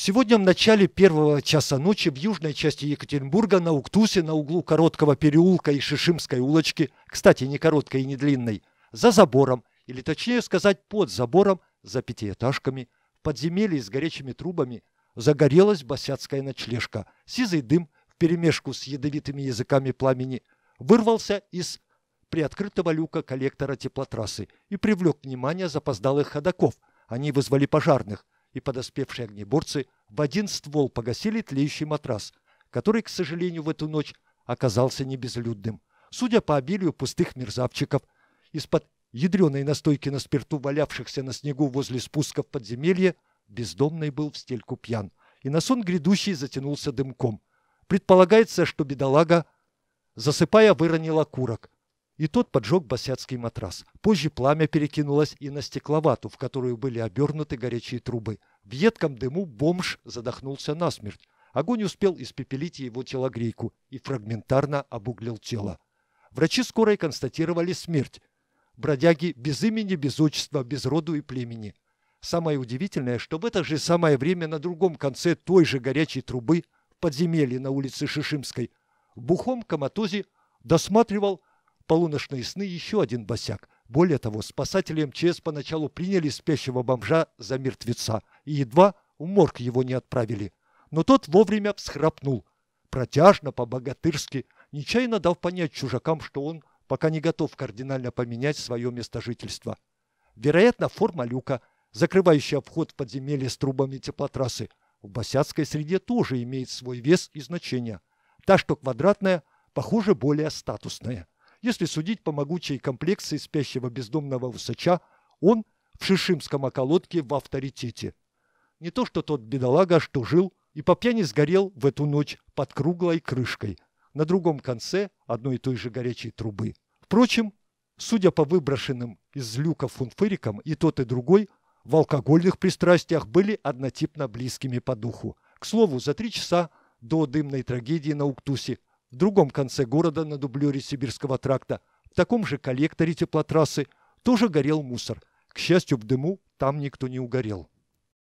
Сегодня в начале первого часа ночи в южной части Екатеринбурга на Уктусе на углу Короткого переулка и Шишимской улочки, кстати, не короткой и не длинной, за забором, или точнее сказать под забором, за пятиэтажками, в подземелье с горячими трубами, загорелась босяцкая ночлежка. Сизый дым вперемешку с ядовитыми языками пламени вырвался из приоткрытого люка коллектора теплотрассы и привлек внимание запоздалых ходаков. Они вызвали пожарных – и подоспевшие огнеборцы в один ствол погасили тлеющий матрас, который, к сожалению, в эту ночь оказался небезлюдным. Судя по обилию пустых мерзавчиков, из-под ядреной настойки на спирту, валявшихся на снегу возле спуска в подземелье, бездомный был в стельку пьян, и на сон грядущий затянулся дымком. Предполагается, что бедолага, засыпая, выронила курок, и тот поджег босяцкий матрас. Позже пламя перекинулось и на стекловату, в которую были обернуты горячие трубы. В едком дыму бомж задохнулся насмерть. Огонь успел испепелить его телогрейку и фрагментарно обуглил тело. Врачи скорой констатировали смерть. Бродяги без имени, без отчества, без роду и племени. Самое удивительное, что в это же самое время на другом конце той же горячей трубы в подземелье на улице Шишимской в бухом коматозе досматривал полуночные сны еще один босяк – более того, спасатели МЧС поначалу приняли спящего бомжа за мертвеца и едва в морг его не отправили. Но тот вовремя всхрапнул, протяжно, по-богатырски, нечаянно дав понять чужакам, что он пока не готов кардинально поменять свое место жительства. Вероятно, форма люка, закрывающая вход в подземелье с трубами теплотрассы, в босяцкой среде тоже имеет свой вес и значение. Та, что квадратная, похоже, более статусная. Если судить по могучей комплекции спящего бездомного усача, он в шишимском околотке в авторитете. Не то что тот бедолага, что жил и по пьяни сгорел в эту ночь под круглой крышкой на другом конце одной и той же горячей трубы. Впрочем, судя по выброшенным из люка фунфырикам, и тот, и другой в алкогольных пристрастиях были однотипно близкими по духу. К слову, за три часа до дымной трагедии на Уктусе в другом конце города на дублере Сибирского тракта, в таком же коллекторе теплотрассы, тоже горел мусор. К счастью, в дыму там никто не угорел.